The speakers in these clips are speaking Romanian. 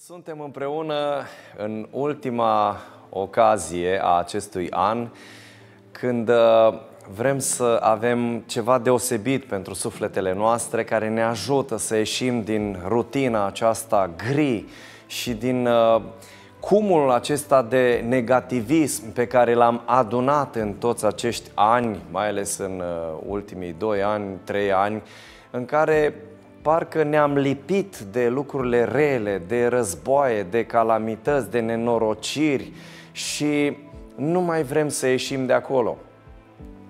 Suntem împreună în ultima ocazie a acestui an când uh, vrem să avem ceva deosebit pentru sufletele noastre care ne ajută să ieșim din rutina aceasta gri și din uh, cumul acesta de negativism pe care l-am adunat în toți acești ani, mai ales în uh, ultimii 2 ani, 3 ani, în care parcă ne-am lipit de lucrurile rele, de războaie, de calamități, de nenorociri și nu mai vrem să ieșim de acolo.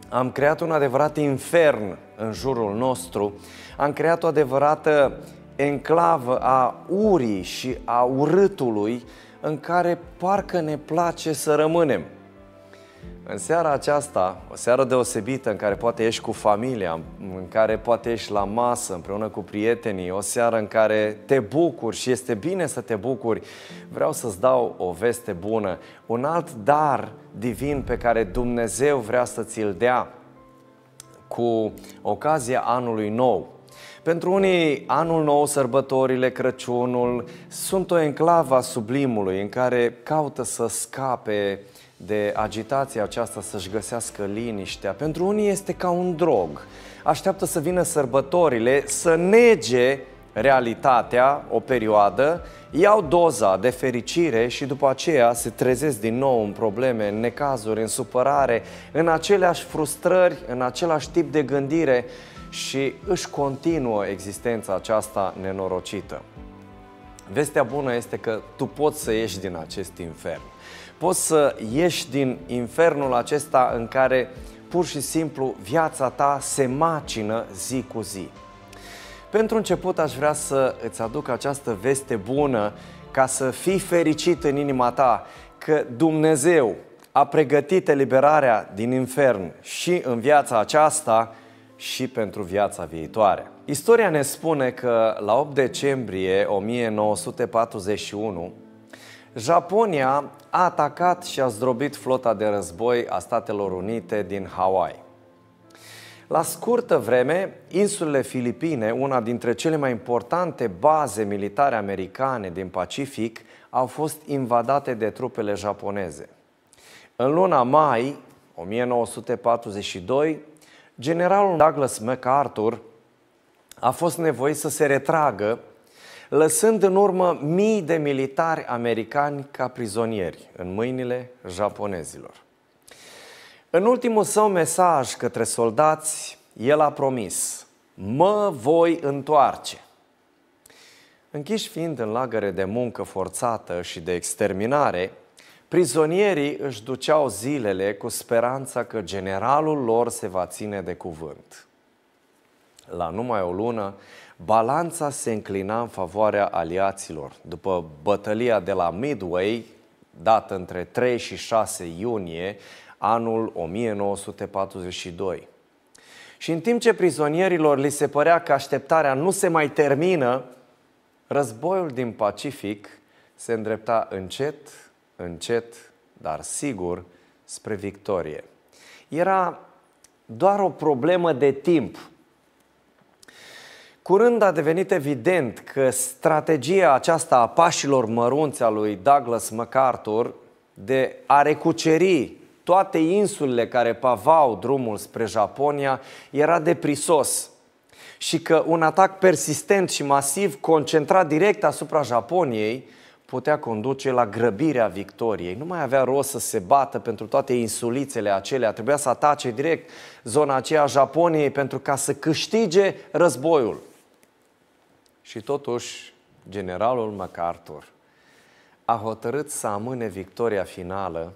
Am creat un adevărat infern în jurul nostru, am creat o adevărată enclavă a urii și a urâtului în care parcă ne place să rămânem. În seara aceasta, o seară deosebită în care poate ești cu familia, în care poate ești la masă împreună cu prietenii, o seară în care te bucuri și este bine să te bucuri, vreau să-ți dau o veste bună, un alt dar divin pe care Dumnezeu vrea să ți-l dea cu ocazia anului nou. Pentru unii, anul nou, sărbătorile, Crăciunul sunt o enclavă a sublimului în care caută să scape uh, de agitația aceasta să-și găsească liniștea. Pentru unii este ca un drog. Așteaptă să vină sărbătorile, să nege realitatea o perioadă, iau doza de fericire și după aceea se trezesc din nou în probleme, în necazuri, în supărare, în aceleași frustrări, în același tip de gândire și își continuă existența aceasta nenorocită. Vestea bună este că tu poți să ieși din acest infern poți să ieși din infernul acesta în care pur și simplu viața ta se macină zi cu zi. Pentru început aș vrea să îți aduc această veste bună ca să fii fericit în inima ta că Dumnezeu a pregătit eliberarea din infern și în viața aceasta și pentru viața viitoare. Istoria ne spune că la 8 decembrie 1941, Japonia a atacat și a zdrobit flota de război a Statelor Unite din Hawaii. La scurtă vreme, insulele Filipine, una dintre cele mai importante baze militare americane din Pacific, au fost invadate de trupele japoneze. În luna mai 1942, generalul Douglas MacArthur a fost nevoit să se retragă lăsând în urmă mii de militari americani ca prizonieri în mâinile japonezilor. În ultimul său mesaj către soldați, el a promis: Mă voi întoarce. Închiși fiind în lagăre de muncă forțată și de exterminare, prizonierii își duceau zilele cu speranța că generalul lor se va ține de cuvânt. La numai o lună Balanța se înclina în favoarea aliaților. După bătălia de la Midway, dată între 3 și 6 iunie anul 1942. Și în timp ce prizonierilor li se părea că așteptarea nu se mai termină, războiul din Pacific se îndrepta încet, încet, dar sigur, spre victorie. Era doar o problemă de timp Curând a devenit evident că strategia aceasta a pașilor mărunți a lui Douglas MacArthur de a recuceri toate insulele care pavau drumul spre Japonia era deprisos și că un atac persistent și masiv concentrat direct asupra Japoniei putea conduce la grăbirea victoriei. Nu mai avea rost să se bată pentru toate insulițele acelea. Trebuia să atace direct zona aceea a Japoniei pentru ca să câștige războiul. Și totuși, generalul MacArthur a hotărât să amâne victoria finală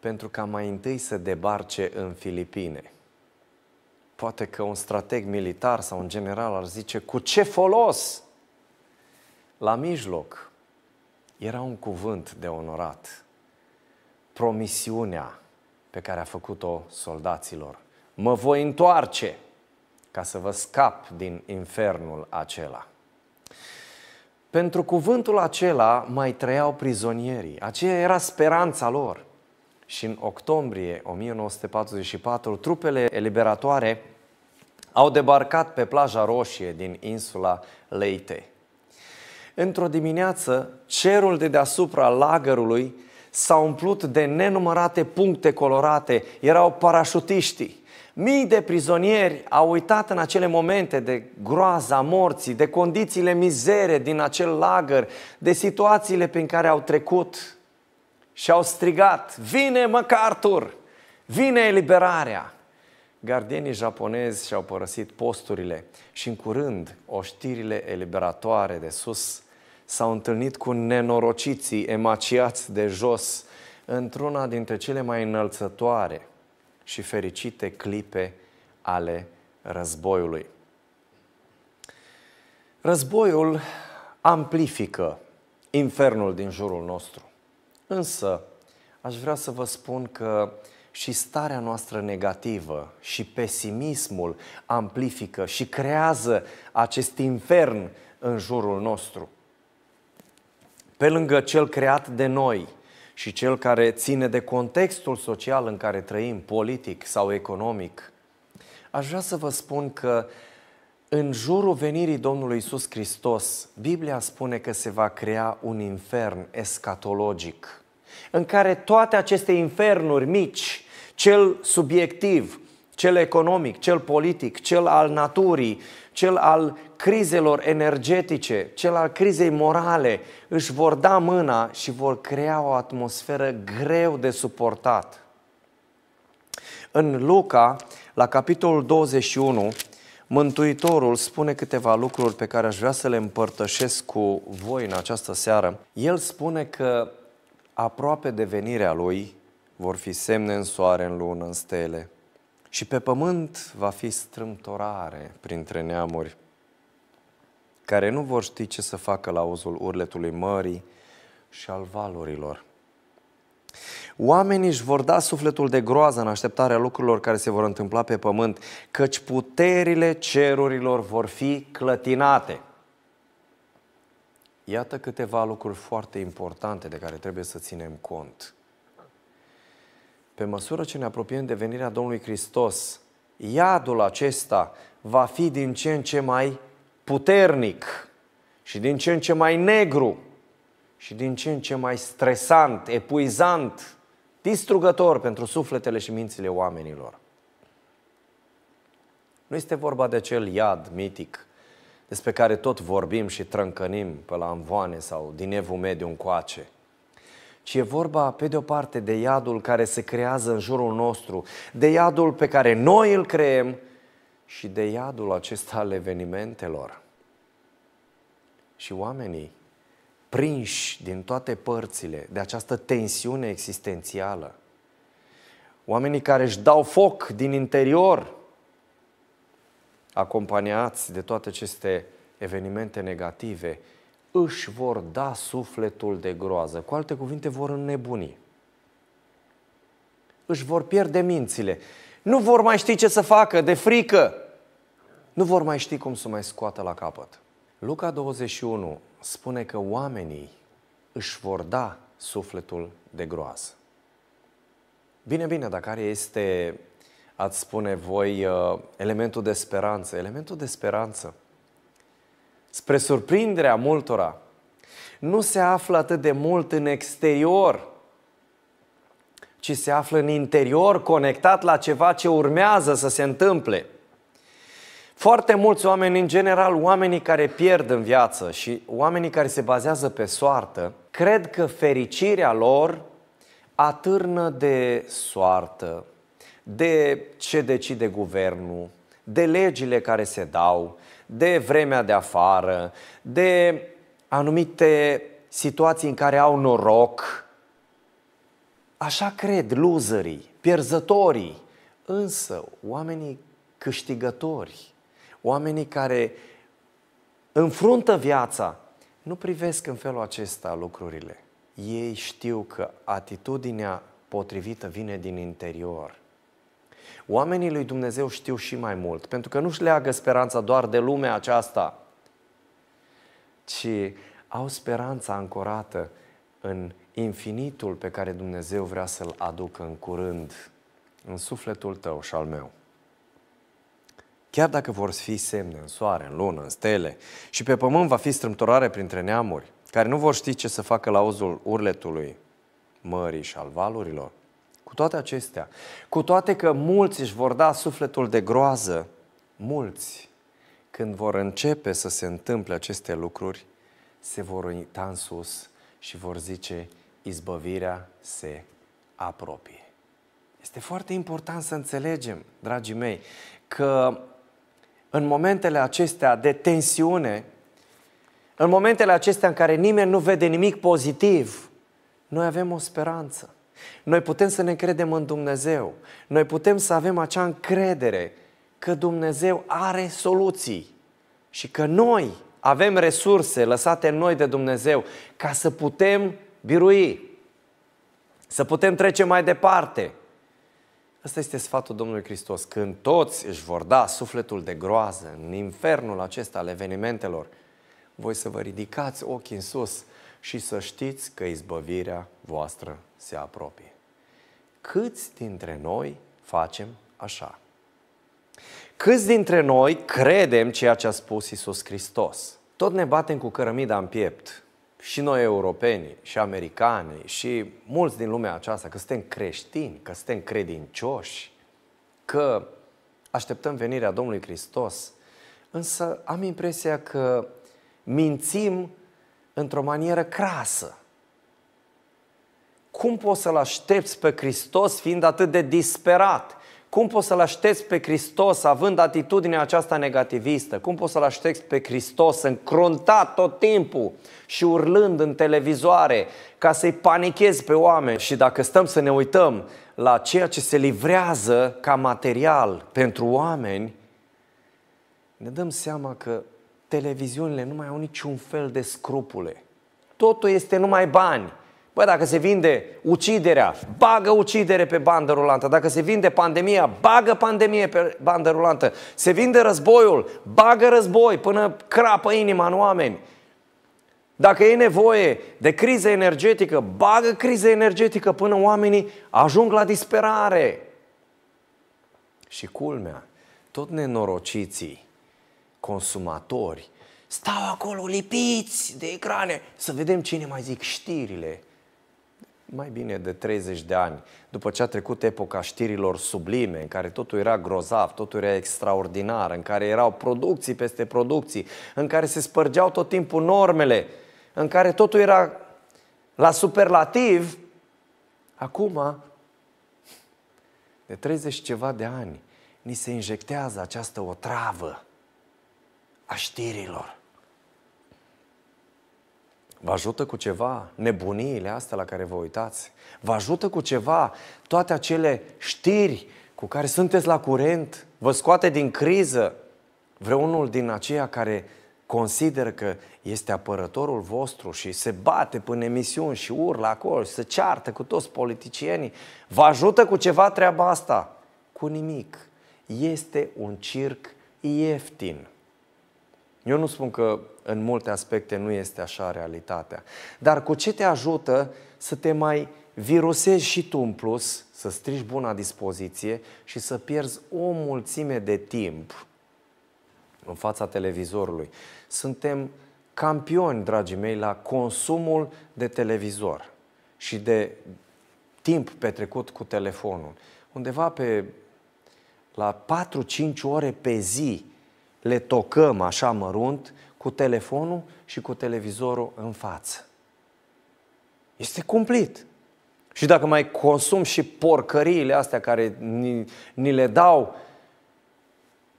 pentru ca mai întâi să debarce în Filipine. Poate că un strateg militar sau un general ar zice, cu ce folos? La mijloc era un cuvânt de onorat, promisiunea pe care a făcut-o soldaților. Mă voi întoarce! ca să vă scap din infernul acela. Pentru cuvântul acela mai trăiau prizonierii. Aceea era speranța lor. Și în octombrie 1944, trupele eliberatoare au debarcat pe plaja roșie din insula Leite. Într-o dimineață, cerul de deasupra lagărului s-a umplut de nenumărate puncte colorate. Erau parașutiștii Mii de prizonieri au uitat în acele momente de groaza morții, de condițiile mizere din acel lagăr, de situațiile prin care au trecut și au strigat, vine MacArthur, vine eliberarea. Gardienii japonezi și-au părăsit posturile și în curând oștirile eliberatoare de sus s-au întâlnit cu nenorociții emaciați de jos într-una dintre cele mai înălțătoare – și fericite clipe ale războiului. Războiul amplifică infernul din jurul nostru. Însă, aș vrea să vă spun că și starea noastră negativă și pesimismul amplifică și creează acest infern în jurul nostru. Pe lângă cel creat de noi, și cel care ține de contextul social în care trăim, politic sau economic, aș vrea să vă spun că în jurul venirii Domnului Isus Hristos, Biblia spune că se va crea un infern escatologic, în care toate aceste infernuri mici, cel subiectiv, cel economic, cel politic, cel al naturii, cel al crizelor energetice, cel al crizei morale, își vor da mâna și vor crea o atmosferă greu de suportat. În Luca, la capitolul 21, Mântuitorul spune câteva lucruri pe care aș vrea să le împărtășesc cu voi în această seară. El spune că aproape de venirea lui vor fi semne în soare, în lună, în stele. Și pe pământ va fi strâmtorare printre neamuri, care nu vor ști ce să facă la auzul urletului mării și al valurilor. Oamenii își vor da sufletul de groază în așteptarea lucrurilor care se vor întâmpla pe pământ, căci puterile cerurilor vor fi clătinate. Iată câteva lucruri foarte importante de care trebuie să ținem cont pe măsură ce ne apropiem de venirea Domnului Hristos, iadul acesta va fi din ce în ce mai puternic și din ce în ce mai negru și din ce în ce mai stresant, epuizant, distrugător pentru sufletele și mințile oamenilor. Nu este vorba de acel iad mitic despre care tot vorbim și trâncănim pe la învoane sau din evul mediu încoace ci e vorba, pe de o parte, de iadul care se creează în jurul nostru, de iadul pe care noi îl creăm și de iadul acesta al evenimentelor. Și oamenii, prinși din toate părțile de această tensiune existențială, oamenii care își dau foc din interior, acompaniați de toate aceste evenimente negative, își vor da sufletul de groază. Cu alte cuvinte, vor înnebuni. Își vor pierde mințile. Nu vor mai ști ce să facă de frică. Nu vor mai ști cum să mai scoată la capăt. Luca 21 spune că oamenii își vor da sufletul de groază. Bine, bine, dacă care este, ați spune voi, uh, elementul de speranță? Elementul de speranță spre surprinderea multora, nu se află atât de mult în exterior, ci se află în interior, conectat la ceva ce urmează să se întâmple. Foarte mulți oameni, în general, oamenii care pierd în viață și oamenii care se bazează pe soartă, cred că fericirea lor atârnă de soartă, de ce decide guvernul, de legile care se dau, de vremea de afară, de anumite situații în care au noroc. Așa cred luzării, pierzătorii, însă oamenii câștigători, oamenii care înfruntă viața, nu privesc în felul acesta lucrurile. Ei știu că atitudinea potrivită vine din interior – Oamenii lui Dumnezeu știu și mai mult, pentru că nu-și leagă speranța doar de lumea aceasta, ci au speranța ancorată în infinitul pe care Dumnezeu vrea să-l aducă în curând, în sufletul tău și al meu. Chiar dacă vor fi semne în soare, în lună, în stele și pe pământ va fi strâmtorare printre neamuri, care nu vor ști ce să facă la auzul urletului mării și al valurilor, cu toate acestea, cu toate că mulți își vor da sufletul de groază, mulți, când vor începe să se întâmple aceste lucruri, se vor uita în sus și vor zice, izbăvirea se apropie. Este foarte important să înțelegem, dragii mei, că în momentele acestea de tensiune, în momentele acestea în care nimeni nu vede nimic pozitiv, noi avem o speranță. Noi putem să ne credem în Dumnezeu. Noi putem să avem acea încredere că Dumnezeu are soluții și că noi avem resurse lăsate în noi de Dumnezeu ca să putem birui, să putem trece mai departe. Asta este sfatul Domnului Hristos. Când toți își vor da sufletul de groază în infernul acesta al evenimentelor, voi să vă ridicați ochii în sus și să știți că izbăvirea voastră se apropie. Câți dintre noi facem așa? Câți dintre noi credem ceea ce a spus Isus Hristos? Tot ne batem cu cărămida în piept. Și noi europeni, și americani, și mulți din lumea aceasta, că suntem creștini, că suntem credincioși, că așteptăm venirea Domnului Hristos, însă am impresia că mințim într-o manieră crasă. Cum poți să-L aștepți pe Hristos fiind atât de disperat? Cum poți să-L aștepți pe Hristos având atitudinea aceasta negativistă? Cum poți să-L aștepți pe Hristos încruntat tot timpul și urlând în televizoare ca să-i panichezi pe oameni? Și dacă stăm să ne uităm la ceea ce se livrează ca material pentru oameni, ne dăm seama că televiziunile nu mai au niciun fel de scrupule. Totul este numai bani. Bă, dacă se vinde uciderea, bagă ucidere pe bandă rulantă. Dacă se vinde pandemia, bagă pandemie pe bandă rulantă. Se vinde războiul, bagă război până crapă inima în oameni. Dacă e nevoie de criză energetică, bagă criză energetică până oamenii ajung la disperare. Și culmea, tot nenorociții, consumatori, stau acolo lipiți de ecrane să vedem cine mai zic știrile mai bine de 30 de ani, după ce a trecut epoca știrilor sublime, în care totul era grozav, totul era extraordinar, în care erau producții peste producții, în care se spărgeau tot timpul normele, în care totul era la superlativ, acum, de 30 ceva de ani, ni se injectează această otravă a știrilor Vă ajută cu ceva nebuniile astea la care vă uitați? Vă ajută cu ceva toate acele știri cu care sunteți la curent? Vă scoate din criză? Vreunul din aceia care consideră că este apărătorul vostru și se bate până emisiuni și urlă acolo și se ceartă cu toți politicienii, vă ajută cu ceva treaba asta? Cu nimic. Este un circ ieftin. Eu nu spun că în multe aspecte nu este așa realitatea. Dar cu ce te ajută să te mai virusezi și tu în plus, să strici buna dispoziție și să pierzi o mulțime de timp în fața televizorului. Suntem campioni, dragii mei, la consumul de televizor și de timp petrecut cu telefonul. Undeva pe la 4-5 ore pe zi le tocăm așa mărunt cu telefonul și cu televizorul în față. Este cumplit. Și dacă mai consum și porcăriile astea care ni, ni le dau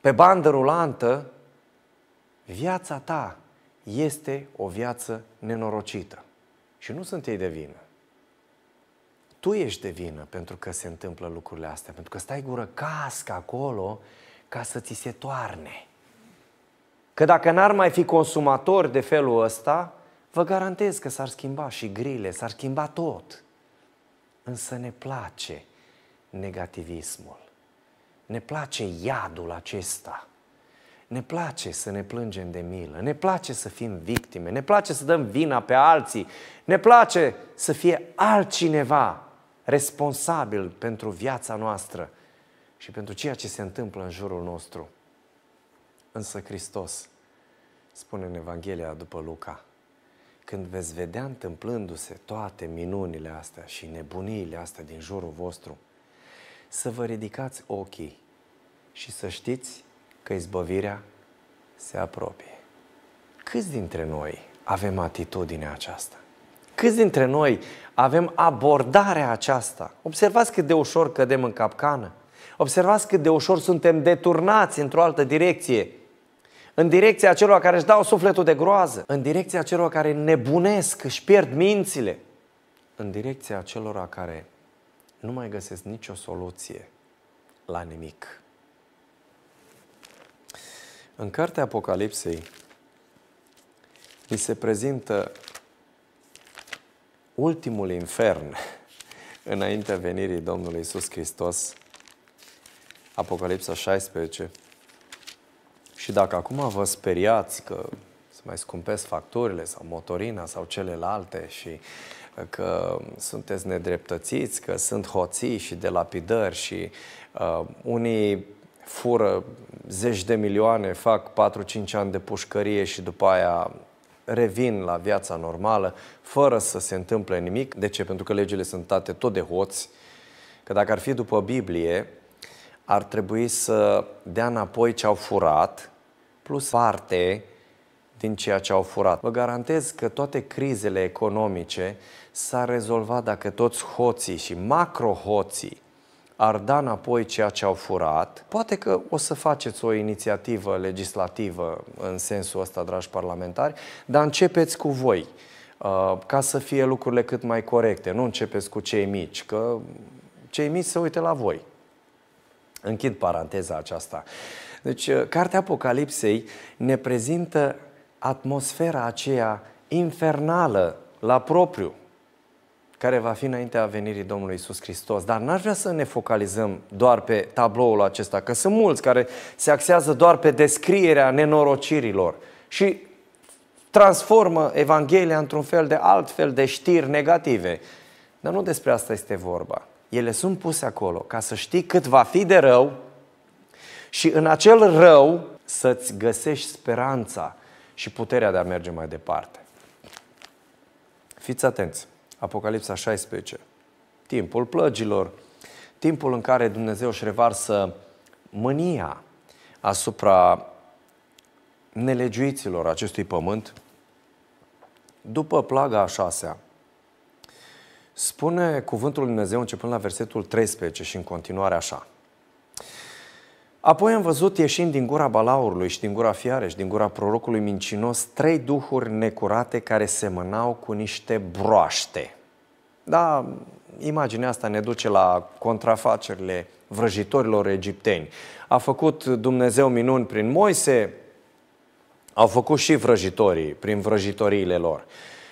pe bandă rulantă, viața ta este o viață nenorocită. Și nu sunt ei de vină. Tu ești de vină pentru că se întâmplă lucrurile astea, pentru că stai gură casca acolo ca să ți se toarne. Că dacă n-ar mai fi consumatori de felul ăsta, vă garantez că s-ar schimba și grile, s-ar schimba tot. Însă ne place negativismul. Ne place iadul acesta. Ne place să ne plângem de milă, ne place să fim victime, ne place să dăm vina pe alții, ne place să fie altcineva responsabil pentru viața noastră și pentru ceea ce se întâmplă în jurul nostru. Însă Hristos spune în Evanghelia după Luca, când veți vedea întâmplându-se toate minunile astea și nebuniile astea din jurul vostru, să vă ridicați ochii și să știți că izbăvirea se apropie. Câți dintre noi avem atitudinea aceasta? Câți dintre noi avem abordarea aceasta? Observați cât de ușor cădem în capcană. Observați cât de ușor suntem deturnați într-o altă direcție în direcția celor care își dau sufletul de groază, în direcția celor care nebunesc, își pierd mințile, în direcția celor care nu mai găsesc nicio soluție la nimic. În cartea Apocalipsei îi se prezintă ultimul infern înaintea venirii Domnului Isus Hristos, Apocalipsa 16, și dacă acum vă speriați că se mai scumpesc factorile, sau motorina sau celelalte și uh, că sunteți nedreptățiți, că sunt hoții și delapidări și uh, unii fură zeci de milioane, fac 4-5 ani de pușcărie și după aia revin la viața normală fără să se întâmple nimic. De ce? Pentru că legile sunt date tot de hoți, că dacă ar fi după Biblie, ar trebui să dea înapoi ce au furat, plus parte din ceea ce au furat. Vă garantez că toate crizele economice s-ar rezolva dacă toți hoții și macrohoții ar da înapoi ceea ce au furat. Poate că o să faceți o inițiativă legislativă în sensul ăsta, dragi parlamentari, dar începeți cu voi, uh, ca să fie lucrurile cât mai corecte. Nu începeți cu cei mici, că cei mici se uită la voi. Închid paranteza aceasta. Deci, uh, Cartea Apocalipsei ne prezintă atmosfera aceea infernală, la propriu, care va fi înaintea venirii Domnului Isus Hristos. Dar n-aș vrea să ne focalizăm doar pe tabloul acesta, că sunt mulți care se axează doar pe descrierea nenorocirilor și transformă Evanghelia într-un fel de altfel de știri negative. Dar nu despre asta este vorba. Ele sunt puse acolo ca să știi cât va fi de rău și în acel rău să-ți găsești speranța și puterea de a merge mai departe. Fiți atenți! Apocalipsa 16. Timpul plăgilor, timpul în care Dumnezeu își revarsă mânia asupra nelegiuiților acestui pământ, după plaga a șasea, Spune cuvântul Lui Dumnezeu începând la versetul 13 și în continuare așa. Apoi am văzut ieșind din gura balaurului și din gura fiare și din gura prorocului mincinos trei duhuri necurate care semănau cu niște broaște. Da, imaginea asta ne duce la contrafacerile vrăjitorilor egipteni. A făcut Dumnezeu minuni prin Moise, au făcut și vrăjitorii prin vrăjitoriile lor.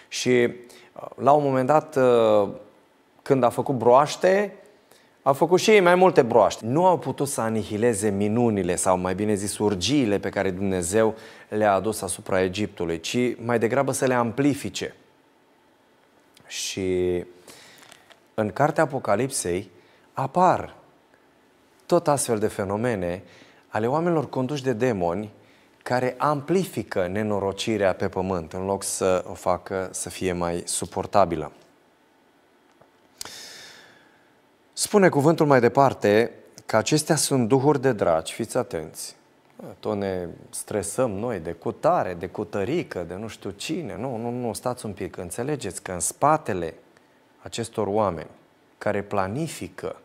Și la un moment dat, uh, când a făcut broaște, a făcut și ei mai multe broaște. Nu au putut să anihileze minunile sau mai bine zis urgiile pe care Dumnezeu le-a adus asupra Egiptului, ci mai degrabă să le amplifice. Și în cartea Apocalipsei apar tot astfel de fenomene ale oamenilor conduși de demoni care amplifică nenorocirea pe pământ în loc să o facă să fie mai suportabilă. Spune cuvântul mai departe că acestea sunt duhuri de dragi, fiți atenți. Tot ne stresăm noi de cutare, de cutărică, de nu știu cine. Nu, nu, nu, stați un pic, înțelegeți că în spatele acestor oameni care planifică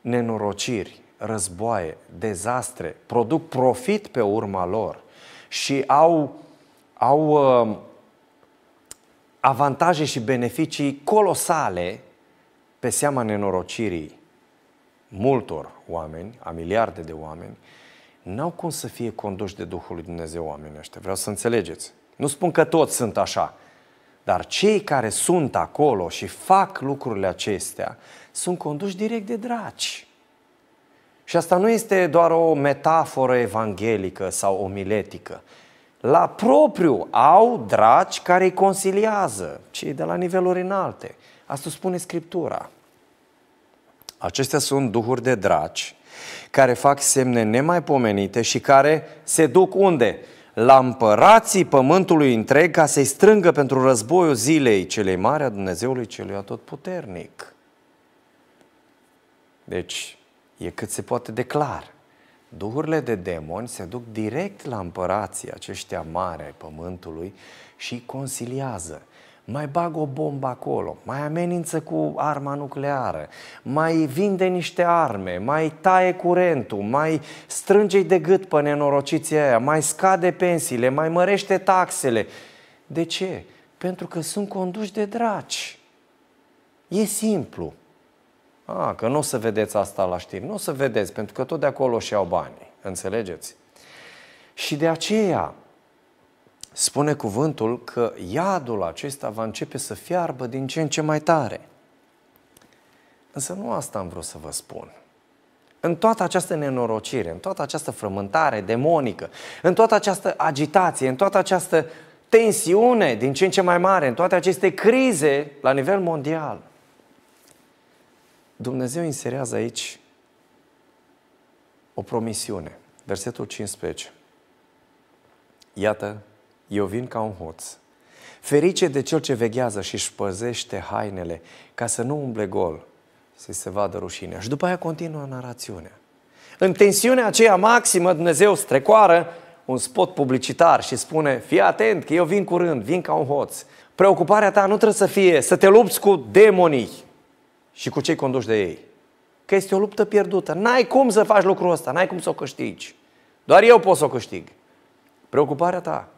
nenorociri, războaie, dezastre, produc profit pe urma lor și au, au uh, avantaje și beneficii colosale pe seama nenorocirii multor oameni, a miliarde de oameni, n-au cum să fie conduși de Duhul lui Dumnezeu oamenii ăștia. Vreau să înțelegeți. Nu spun că toți sunt așa, dar cei care sunt acolo și fac lucrurile acestea sunt conduși direct de draci. Și asta nu este doar o metaforă evanghelică sau omiletică. La propriu au dragi care îi conciliază, cei de la niveluri înalte. Asta spune Scriptura. Acestea sunt duhuri de dragi care fac semne nemaipomenite și care se duc unde? La împărații pământului întreg ca să-i strângă pentru războiul zilei celei mari a Dumnezeului celui atotputernic. Deci, e cât se poate de clar. Duhurile de demoni se duc direct la împărații aceștia mari ai pământului și consiliază. Mai bag o bombă acolo, mai amenință cu arma nucleară, mai vinde niște arme, mai taie curentul, mai strânge de gât pe nenorociția aia, mai scade pensiile, mai mărește taxele. De ce? Pentru că sunt conduși de draci. E simplu. A, ah, că nu o să vedeți asta la știri. Nu o să vedeți, pentru că tot de acolo și au banii. Înțelegeți? Și de aceea spune cuvântul că iadul acesta va începe să fiarbă din ce în ce mai tare. Însă nu asta am vrut să vă spun. În toată această nenorocire, în toată această frământare demonică, în toată această agitație, în toată această tensiune din ce în ce mai mare, în toate aceste crize la nivel mondial – Dumnezeu inserează aici o promisiune. Versetul 15. Iată, eu vin ca un hoț. Ferice de cel ce veghează și își păzește hainele ca să nu umble gol, să-i se vadă rușinea. Și după aia continuă narațiunea. În tensiunea aceea maximă, Dumnezeu strecoară un spot publicitar și spune Fii atent că eu vin curând, vin ca un hoț. Preocuparea ta nu trebuie să fie să te lupți cu demonii, și cu cei conduși de ei. Că este o luptă pierdută. N-ai cum să faci lucrul ăsta, n-ai cum să o câștigi. Doar eu pot să o câștig. Preocuparea ta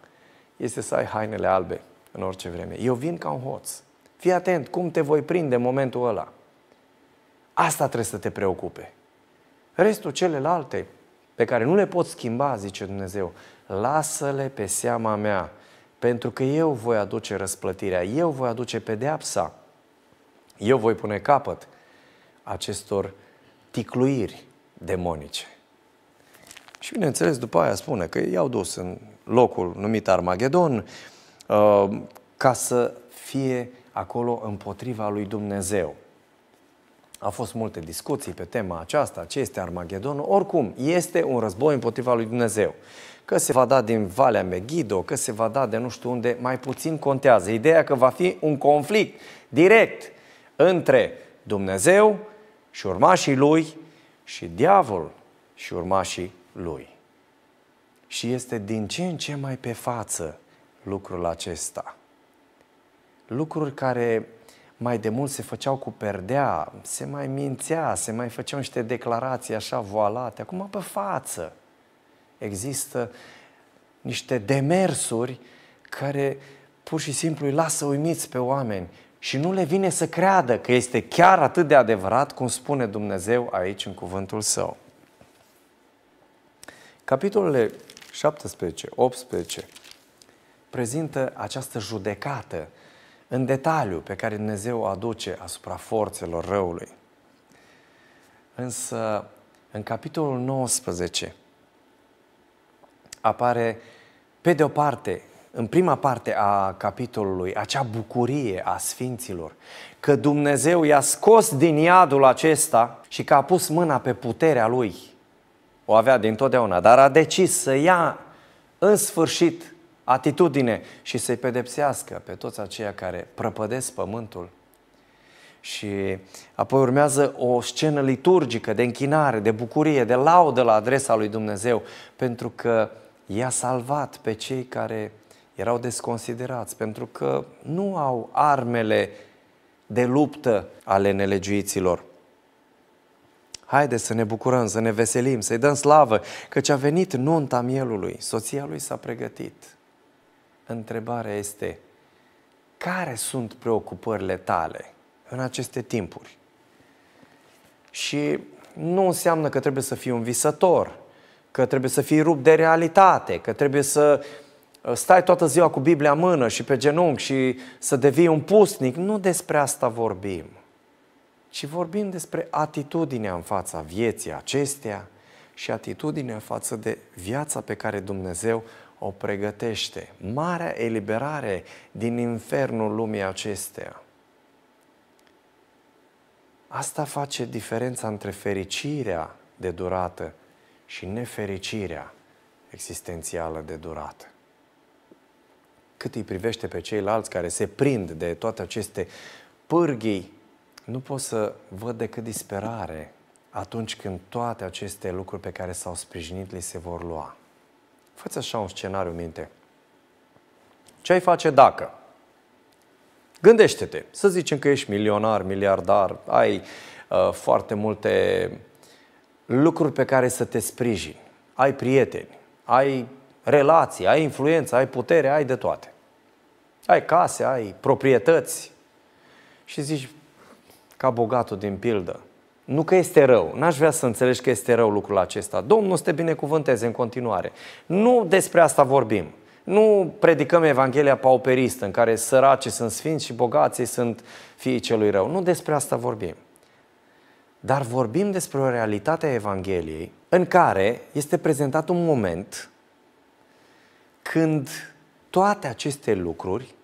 este să ai hainele albe în orice vreme. Eu vin ca un hoț. Fii atent cum te voi prinde în momentul ăla. Asta trebuie să te preocupe. Restul celelalte pe care nu le pot schimba, zice Dumnezeu, lasă-le pe seama mea, pentru că eu voi aduce răsplătirea, eu voi aduce pedeapsa eu voi pune capăt acestor ticluiri demonice. Și bineînțeles, după aia spune că i-au dus în locul numit Armagedon uh, ca să fie acolo împotriva lui Dumnezeu. Au fost multe discuții pe tema aceasta, ce este Armagedon. Oricum, este un război împotriva lui Dumnezeu. Că se va da din Valea Megiddo, că se va da de nu știu unde, mai puțin contează. Ideea că va fi un conflict direct între Dumnezeu și urmașii lui și diavol și urmașii lui. Și este din ce în ce mai pe față lucrul acesta. Lucruri care mai de mult se făceau cu perdea, se mai mințea, se mai făceau niște declarații așa voalate. Acum pe față există niște demersuri care pur și simplu îi lasă uimiți pe oameni și nu le vine să creadă că este chiar atât de adevărat cum spune Dumnezeu aici în cuvântul său. Capitolele 17, 18 prezintă această judecată în detaliu pe care Dumnezeu o aduce asupra forțelor răului. Însă, în capitolul 19 apare, pe de o parte, în prima parte a capitolului, acea bucurie a Sfinților, că Dumnezeu i-a scos din iadul acesta și că a pus mâna pe puterea lui. O avea din totdeauna, dar a decis să ia în sfârșit atitudine și să-i pedepsească pe toți aceia care prăpădesc pământul. Și apoi urmează o scenă liturgică de închinare, de bucurie, de laudă la adresa lui Dumnezeu, pentru că i-a salvat pe cei care erau desconsiderați pentru că nu au armele de luptă ale nelegiuiților. Haideți să ne bucurăm, să ne veselim, să-i dăm slavă, căci a venit nunta mielului, soția lui s-a pregătit. Întrebarea este, care sunt preocupările tale în aceste timpuri? Și nu înseamnă că trebuie să fii un visător, că trebuie să fii rupt de realitate, că trebuie să Ă, stai toată ziua cu Biblia în mână și pe genunchi și să devii un pustnic. Nu despre asta vorbim, ci vorbim despre atitudinea în fața vieții acesteia și atitudinea față de viața pe care Dumnezeu o pregătește. Marea eliberare din infernul lumii acesteia. Asta face diferența între fericirea de durată și nefericirea existențială de durată cât îi privește pe ceilalți care se prind de toate aceste pârghii, nu pot să văd decât disperare atunci când toate aceste lucruri pe care s-au sprijinit li se vor lua. Făți așa un scenariu minte. Ce ai face dacă? Gândește-te, să zicem că ești milionar, miliardar, ai uh, foarte multe lucruri pe care să te sprijini. Ai prieteni, ai relații, ai influență, ai putere, ai de toate. Ai case, ai proprietăți și zici ca bogatul din pildă. Nu că este rău, n-aș vrea să înțelegi că este rău lucrul acesta. Domnul să te binecuvânteze în continuare. Nu despre asta vorbim. Nu predicăm Evanghelia pauperistă în care săraci sunt sfinți și bogații sunt fiii celui rău. Nu despre asta vorbim. Dar vorbim despre o realitate a Evangheliei în care este prezentat un moment când toate aceste lucruri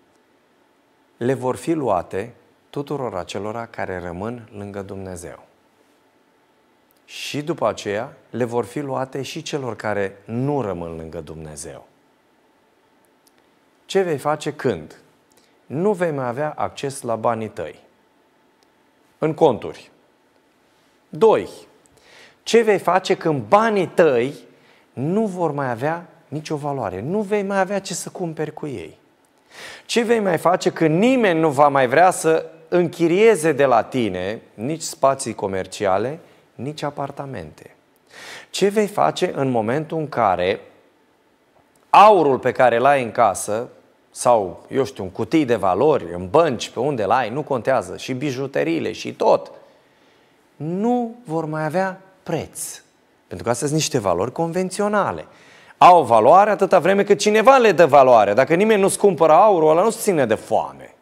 le vor fi luate tuturor acelora care rămân lângă Dumnezeu. Și după aceea le vor fi luate și celor care nu rămân lângă Dumnezeu. Ce vei face când? Nu vei mai avea acces la banii tăi. În conturi. 2. Ce vei face când banii tăi nu vor mai avea nicio valoare. Nu vei mai avea ce să cumperi cu ei. Ce vei mai face când nimeni nu va mai vrea să închirieze de la tine nici spații comerciale, nici apartamente? Ce vei face în momentul în care aurul pe care l ai în casă sau, eu știu, un cutii de valori, în bănci, pe unde l ai, nu contează, și bijuteriile și tot, nu vor mai avea preț. Pentru că astea sunt niște valori convenționale au valoare atâta vreme cât cineva le dă valoare. Dacă nimeni nu-ți cumpără aurul, ăla nu se ține de foame.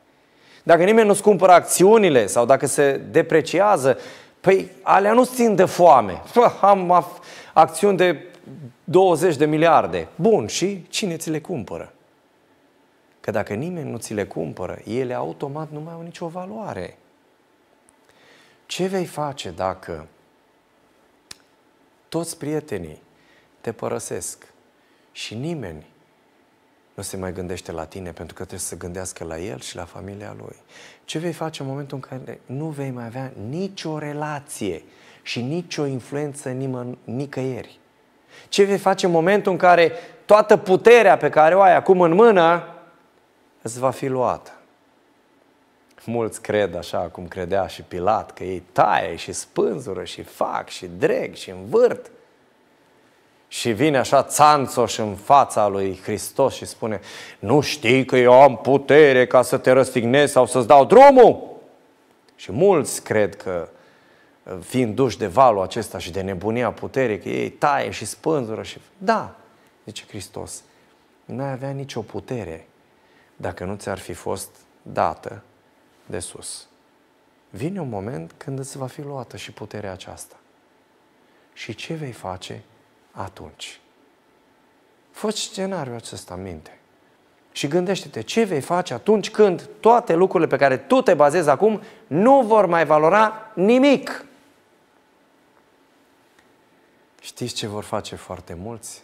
Dacă nimeni nu-ți cumpără acțiunile sau dacă se depreciază, păi alea nu se țin de foame. Pă, am acțiuni de 20 de miliarde. Bun, și cine ți le cumpără? Că dacă nimeni nu ți le cumpără, ele automat nu mai au nicio valoare. Ce vei face dacă toți prietenii te părăsesc? Și nimeni nu se mai gândește la tine pentru că trebuie să gândească la el și la familia lui. Ce vei face în momentul în care nu vei mai avea nicio relație și nicio influență nimăn, nicăieri? Ce vei face în momentul în care toată puterea pe care o ai acum în mână îți va fi luată? Mulți cred așa cum credea și Pilat, că ei taie și spânzură și fac și dreg și învârt și vine așa țanțoș în fața lui Hristos și spune Nu știi că eu am putere ca să te răstignesc sau să-ți dau drumul? Și mulți cred că fiind duși de valul acesta și de nebunia puterii, că ei taie și spânzură și... Da, zice Hristos, n-ai avea nicio putere dacă nu ți-ar fi fost dată de sus. Vine un moment când îți va fi luată și puterea aceasta. Și ce vei face? atunci. Fă scenariul acesta în minte. Și gândește-te ce vei face atunci când toate lucrurile pe care tu te bazezi acum nu vor mai valora nimic. Știți ce vor face foarte mulți?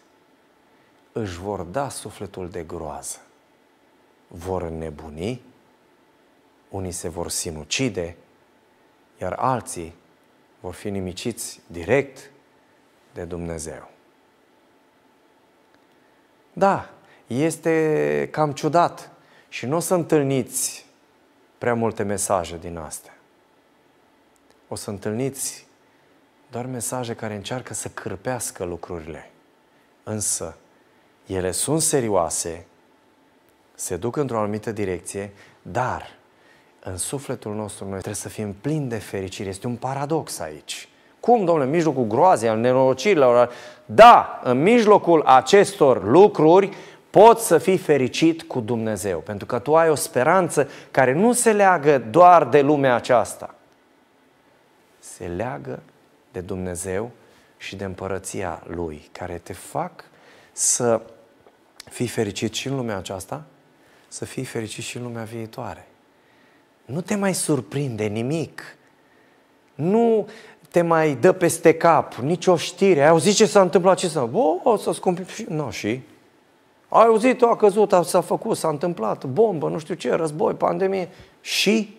Își vor da sufletul de groază. Vor nebuni. unii se vor sinucide, iar alții vor fi nimiciți direct de Dumnezeu. Da, este cam ciudat și nu o să întâlniți prea multe mesaje din astea. O să întâlniți doar mesaje care încearcă să cârpească lucrurile. Însă, ele sunt serioase, se duc într-o anumită direcție, dar în sufletul nostru noi trebuie să fim plini de fericire. Este un paradox aici. Cum, domnule, în mijlocul groazei, al nenorocirilor? Da, în mijlocul acestor lucruri poți să fii fericit cu Dumnezeu, pentru că tu ai o speranță care nu se leagă doar de lumea aceasta. Se leagă de Dumnezeu și de împărăția Lui, care te fac să fii fericit și în lumea aceasta, să fii fericit și în lumea viitoare. Nu te mai surprinde nimic. Nu te mai dă peste cap, nicio știre. Ai auzit ce s-a întâmplat, ce s-a Bă, o să și... Nu, și? Ai auzit, a căzut, a, s-a făcut, s-a întâmplat, bombă, nu știu ce, război, pandemie. Și?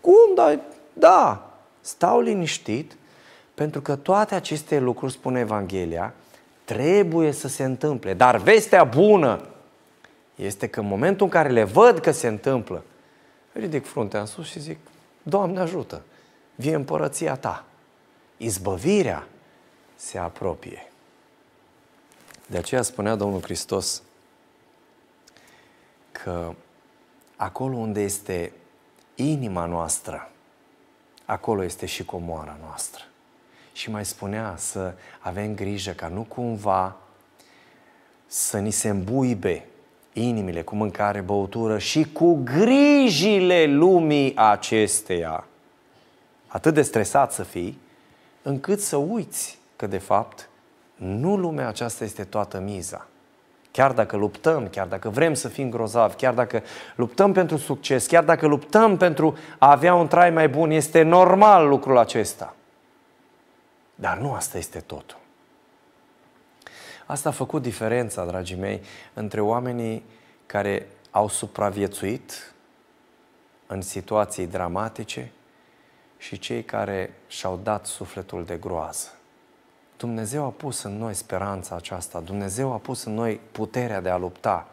Cum? Da, da. Stau liniștit, pentru că toate aceste lucruri, spune Evanghelia, trebuie să se întâmple. Dar vestea bună este că în momentul în care le văd că se întâmplă, ridic fruntea în sus și zic, Doamne ajută! vie împărăția ta. Izbăvirea se apropie. De aceea spunea Domnul Hristos că acolo unde este inima noastră, acolo este și comoara noastră. Și mai spunea să avem grijă ca nu cumva să ni se îmbuibe inimile cu mâncare, băutură și cu grijile lumii acesteia atât de stresat să fii, încât să uiți că, de fapt, nu lumea aceasta este toată miza. Chiar dacă luptăm, chiar dacă vrem să fim grozavi, chiar dacă luptăm pentru succes, chiar dacă luptăm pentru a avea un trai mai bun, este normal lucrul acesta. Dar nu asta este totul. Asta a făcut diferența, dragii mei, între oamenii care au supraviețuit în situații dramatice și cei care și-au dat sufletul de groază. Dumnezeu a pus în noi speranța aceasta, Dumnezeu a pus în noi puterea de a lupta.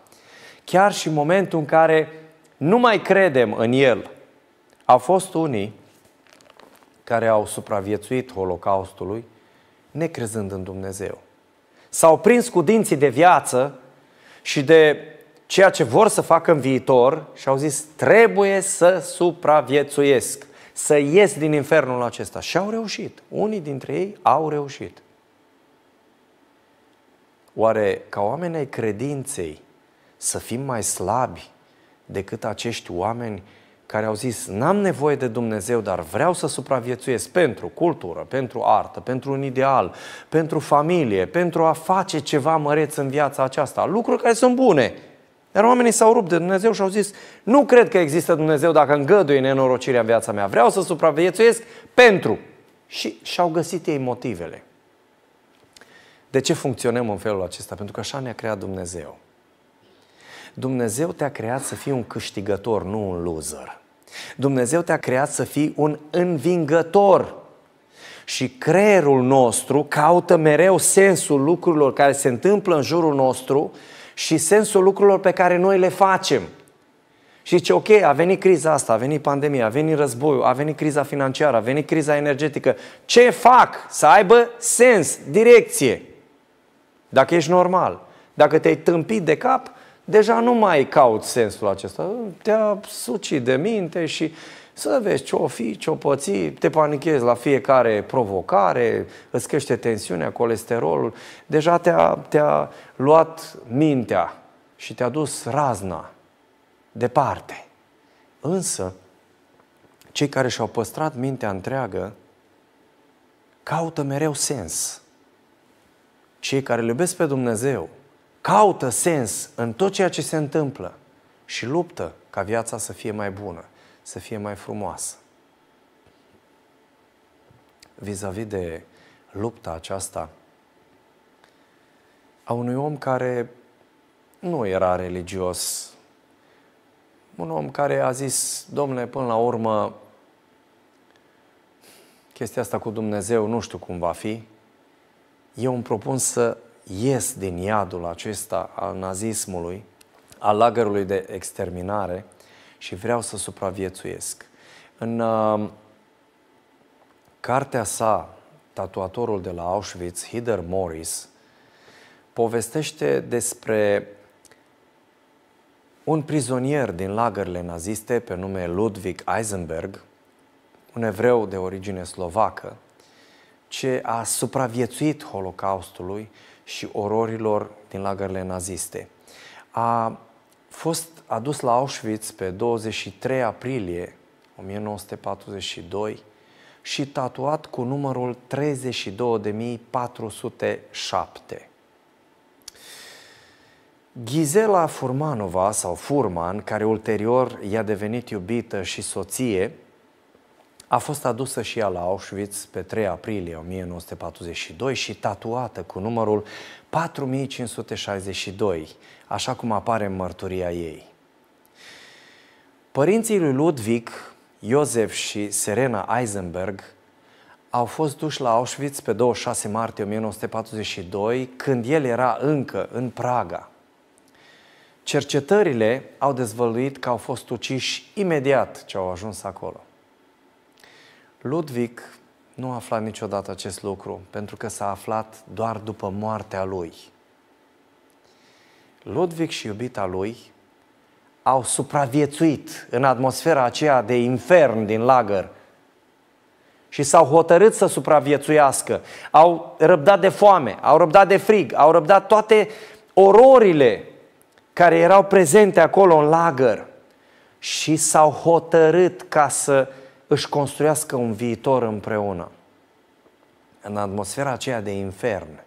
Chiar și în momentul în care nu mai credem în El, au fost unii care au supraviețuit Holocaustului necrezând în Dumnezeu. S-au prins cu dinții de viață și de ceea ce vor să facă în viitor și au zis trebuie să supraviețuiesc să ies din infernul acesta. Și au reușit. Unii dintre ei au reușit. Oare ca oameni ai credinței să fim mai slabi decât acești oameni care au zis, n-am nevoie de Dumnezeu, dar vreau să supraviețuiesc pentru cultură, pentru artă, pentru un ideal, pentru familie, pentru a face ceva măreț în viața aceasta. Lucruri care sunt bune, dar oamenii s-au rupt de Dumnezeu și au zis, nu cred că există Dumnezeu dacă îngăduie nenorocirea în viața mea. Vreau să supraviețuiesc pentru. Și și-au găsit ei motivele. De ce funcționăm în felul acesta? Pentru că așa ne-a creat Dumnezeu. Dumnezeu te-a creat să fii un câștigător, nu un loser. Dumnezeu te-a creat să fii un învingător. Și creierul nostru caută mereu sensul lucrurilor care se întâmplă în jurul nostru și sensul lucrurilor pe care noi le facem. Și zice, ok, a venit criza asta, a venit pandemia, a venit războiul, a venit criza financiară, a venit criza energetică. Ce fac? Să aibă sens, direcție. Dacă ești normal. Dacă te-ai tâmpit de cap, deja nu mai cauți sensul acesta. Te-a sucit de minte și să vezi ce o fi, ce o poți, te panichezi la fiecare provocare, îți crește tensiunea, colesterolul. Deja te-a, te-a luat mintea și te-a dus razna departe. Însă, cei care și-au păstrat mintea întreagă caută mereu sens. Cei care iubesc pe Dumnezeu caută sens în tot ceea ce se întâmplă și luptă ca viața să fie mai bună să fie mai frumoasă. Vis-a-vis de lupta aceasta a unui om care nu era religios, un om care a zis, domnule, până la urmă, chestia asta cu Dumnezeu nu știu cum va fi, eu îmi propun să ies din iadul acesta al nazismului, al lagărului de exterminare și vreau să supraviețuiesc. În um, cartea sa, tatuatorul de la Auschwitz, Hider Morris, povestește despre un prizonier din lagările naziste pe nume Ludwig Eisenberg, un evreu de origine slovacă, ce a supraviețuit Holocaustului și ororilor din lagările naziste. A fost adus la Auschwitz pe 23 aprilie 1942 și tatuat cu numărul 32407. Gizela Furmanova sau Furman, care ulterior i-a devenit iubită și soție, a fost adusă și ea la Auschwitz pe 3 aprilie 1942 și tatuată cu numărul 4562, așa cum apare în mărturia ei. Părinții lui Ludwig, Iosef și Serena Eisenberg au fost duși la Auschwitz pe 26 martie 1942, când el era încă în Praga. Cercetările au dezvăluit că au fost uciși imediat ce au ajuns acolo. Ludwig nu a aflat niciodată acest lucru, pentru că s-a aflat doar după moartea lui. Ludwig și iubita lui au supraviețuit în atmosfera aceea de infern din lagăr și s-au hotărât să supraviețuiască. Au răbdat de foame, au răbdat de frig, au răbdat toate ororile care erau prezente acolo în lagăr și s-au hotărât ca să își construiască un viitor împreună. În atmosfera aceea de infern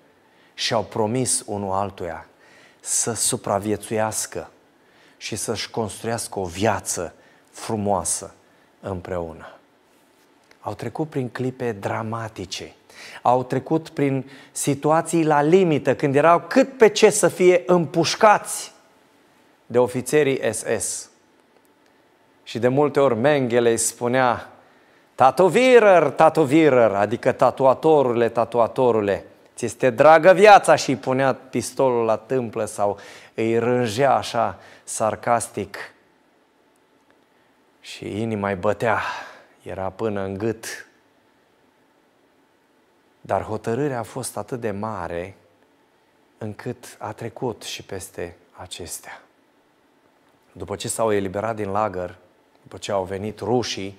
și-au promis unul altuia să supraviețuiască și să-și construiască o viață frumoasă împreună. Au trecut prin clipe dramatice, au trecut prin situații la limită, când erau cât pe ce să fie împușcați de ofițerii SS și de multe ori Mengele îi spunea, tatovirăr, tatovirăr, adică tatuatorule, tatuatorule, ți este dragă viața și îi punea pistolul la tâmplă sau îi rângea așa sarcastic. Și inima îi bătea, era până în gât. Dar hotărârea a fost atât de mare încât a trecut și peste acestea. După ce s-au eliberat din lagăr, după ce au venit rușii,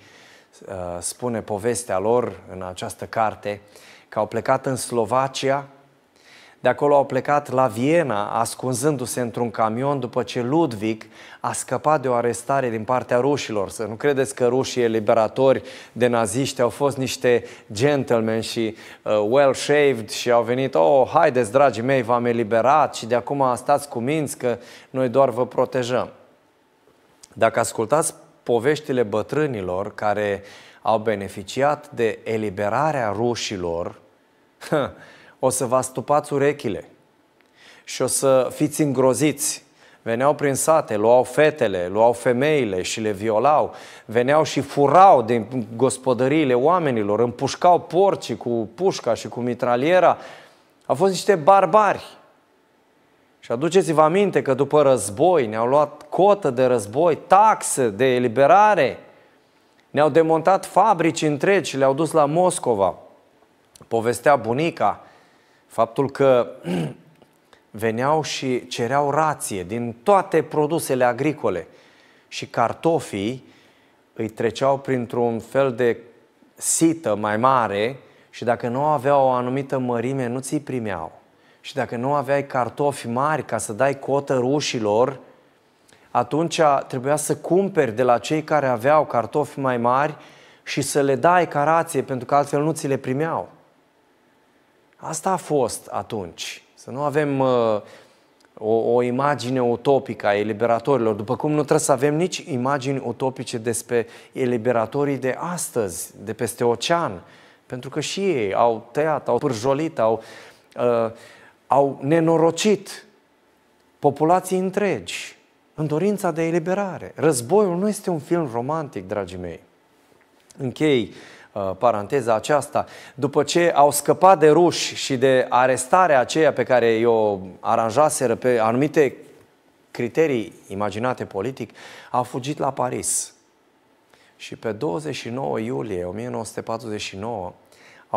uh, spune povestea lor în această carte, că au plecat în Slovacia, de acolo au plecat la Viena, ascunzându-se într-un camion după ce Ludwig a scăpat de o arestare din partea rușilor. Să nu credeți că rușii eliberatori de naziști au fost niște gentlemen și uh, well-shaved și au venit, oh, haideți, dragii mei, v-am eliberat și de acum stați cu minți că noi doar vă protejăm. Dacă ascultați poveștile bătrânilor care au beneficiat de eliberarea rușilor, o să vă stupați urechile și o să fiți îngroziți. Veneau prin sate, luau fetele, luau femeile și le violau. Veneau și furau din gospodăriile oamenilor, împușcau porcii cu pușca și cu mitraliera. Au fost niște barbari. Și aduceți-vă aminte că după război ne-au luat cotă de război, taxe de eliberare, ne-au demontat fabrici întregi și le-au dus la Moscova. Povestea bunica faptul că veneau și cereau rație din toate produsele agricole și cartofii îi treceau printr-un fel de sită mai mare și dacă nu aveau o anumită mărime, nu ți-i primeau. Și dacă nu aveai cartofi mari ca să dai cotă rușilor, atunci trebuia să cumperi de la cei care aveau cartofi mai mari și să le dai carație, pentru că altfel nu ți le primeau. Asta a fost atunci. Să nu avem uh, o, o imagine utopică a eliberatorilor, după cum nu trebuie să avem nici imagini utopice despre eliberatorii de astăzi, de peste ocean, pentru că și ei au tăiat, au pârjolit, au uh, au nenorocit populații întregi în dorința de eliberare. Războiul nu este un film romantic, dragii mei. Închei uh, paranteza aceasta. După ce au scăpat de ruși și de arestarea aceea pe care i-o aranjaseră pe anumite criterii imaginate politic, a fugit la Paris. Și pe 29 iulie 1949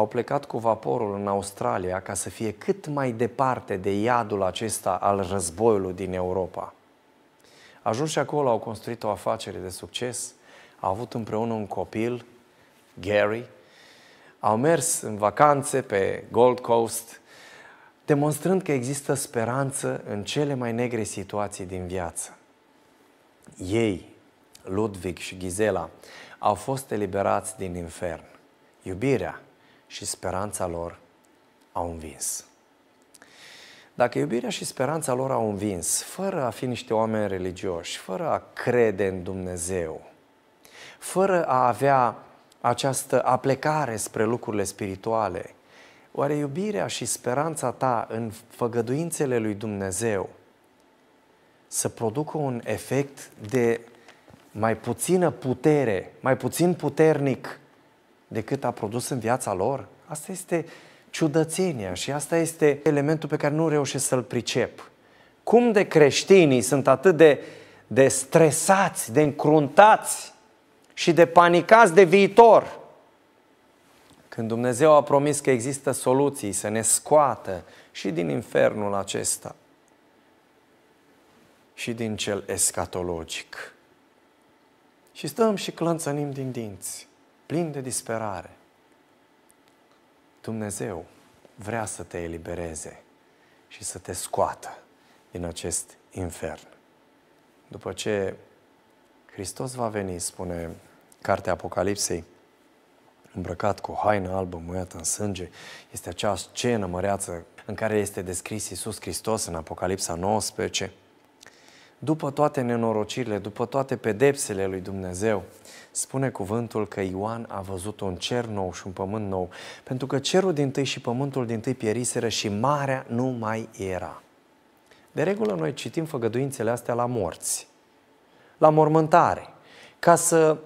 au plecat cu vaporul în Australia ca să fie cât mai departe de iadul acesta al războiului din Europa. Ajuns și acolo, au construit o afacere de succes, au avut împreună un copil, Gary, au mers în vacanțe pe Gold Coast, demonstrând că există speranță în cele mai negre situații din viață. Ei, Ludwig și Gizela, au fost eliberați din infern. Iubirea, și speranța lor au învins. Dacă iubirea și speranța lor au învins, fără a fi niște oameni religioși, fără a crede în Dumnezeu, fără a avea această aplecare spre lucrurile spirituale, oare iubirea și speranța ta în făgăduințele lui Dumnezeu să producă un efect de mai puțină putere, mai puțin puternic decât a produs în viața lor? Asta este ciudățenia și asta este elementul pe care nu reușesc să-l pricep. Cum de creștinii sunt atât de, de stresați, de încruntați și de panicați de viitor? Când Dumnezeu a promis că există soluții să ne scoată și din infernul acesta și din cel escatologic. Și stăm și clănțănim din dinți plin de disperare. Dumnezeu vrea să te elibereze și să te scoată din acest infern. După ce Hristos va veni, spune cartea Apocalipsei, îmbrăcat cu o haină albă muiată în sânge, este acea scenă măreață în care este descris Iisus Hristos în Apocalipsa 19, după toate nenorocirile, după toate pedepsele lui Dumnezeu, spune cuvântul că Ioan a văzut un cer nou și un pământ nou, pentru că cerul din tâi și pământul din tâi pieriseră și marea nu mai era. De regulă noi citim făgăduințele astea la morți, la mormântare, ca să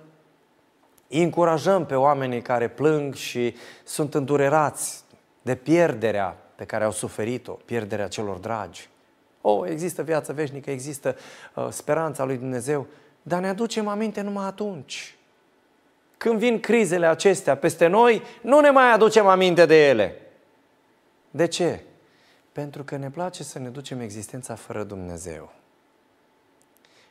încurajăm pe oamenii care plâng și sunt îndurerați de pierderea pe care au suferit-o, pierderea celor dragi. O, oh, există viață veșnică, există uh, speranța lui Dumnezeu, dar ne aducem aminte numai atunci. Când vin crizele acestea peste noi, nu ne mai aducem aminte de ele. De ce? Pentru că ne place să ne ducem existența fără Dumnezeu.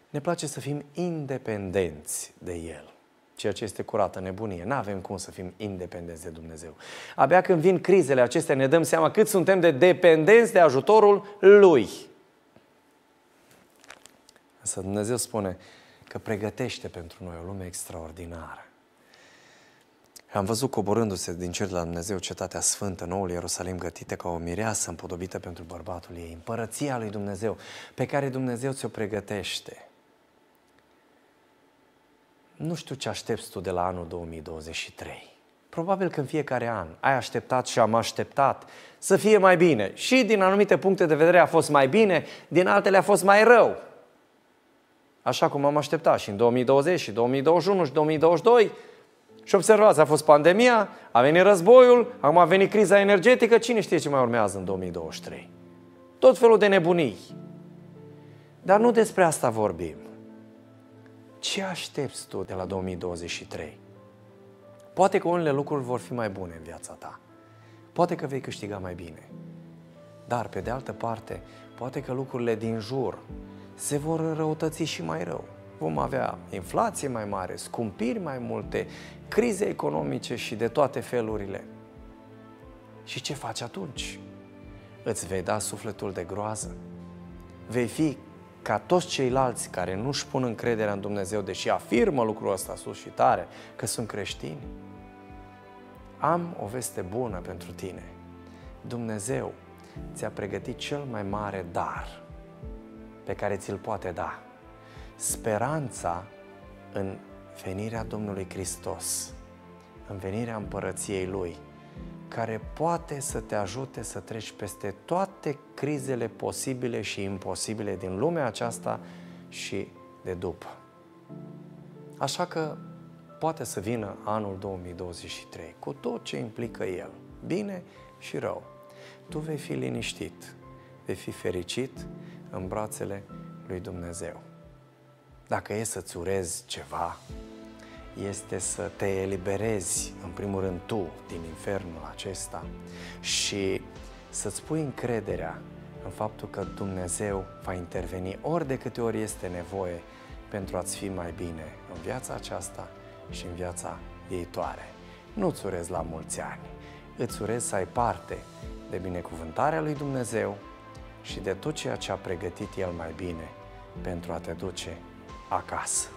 Ne place să fim independenți de El. Ceea ce este curată nebunie. Nu avem cum să fim independenți de Dumnezeu. Abia când vin crizele acestea ne dăm seama cât suntem de dependenți de ajutorul Lui. Însă Dumnezeu spune că pregătește pentru noi o lume extraordinară. Am văzut coborându-se din cer de la Dumnezeu cetatea sfântă, noul Ierusalim gătită ca o mireasă împodobită pentru bărbatul ei, împărăția lui Dumnezeu, pe care Dumnezeu ți-o pregătește. Nu știu ce aștepți tu de la anul 2023. Probabil că în fiecare an ai așteptat și am așteptat să fie mai bine. Și din anumite puncte de vedere a fost mai bine, din altele a fost mai rău așa cum am așteptat și în 2020 și 2021 și 2022. Și observați, a fost pandemia, a venit războiul, acum a venit criza energetică, cine știe ce mai urmează în 2023? Tot felul de nebunii. Dar nu despre asta vorbim. Ce aștepți tu de la 2023? Poate că unele lucruri vor fi mai bune în viața ta. Poate că vei câștiga mai bine. Dar, pe de altă parte, poate că lucrurile din jur se vor răutăți și mai rău. Vom avea inflație mai mare, scumpiri mai multe, crize economice și de toate felurile. Și ce faci atunci? Îți vei da sufletul de groază. Vei fi ca toți ceilalți care nu și pun încrederea în Dumnezeu, deși afirmă lucrul ăsta sus și tare, că sunt creștini. Am o veste bună pentru tine. Dumnezeu ți-a pregătit cel mai mare dar – pe care ți-l poate da. Speranța în venirea Domnului Hristos, în venirea împărăției Lui, care poate să te ajute să treci peste toate crizele posibile și imposibile din lumea aceasta și de după. Așa că poate să vină anul 2023 cu tot ce implică el, bine și rău. Tu vei fi liniștit, vei fi fericit, în brațele lui Dumnezeu. Dacă e să-ți urezi ceva, este să te eliberezi, în primul rând tu, din infernul acesta și să-ți pui încrederea în faptul că Dumnezeu va interveni ori de câte ori este nevoie pentru a-ți fi mai bine în viața aceasta și în viața viitoare. Nu-ți urez la mulți ani, îți urez să ai parte de binecuvântarea lui Dumnezeu și de tot ceea ce a pregătit El mai bine pentru a te duce acasă.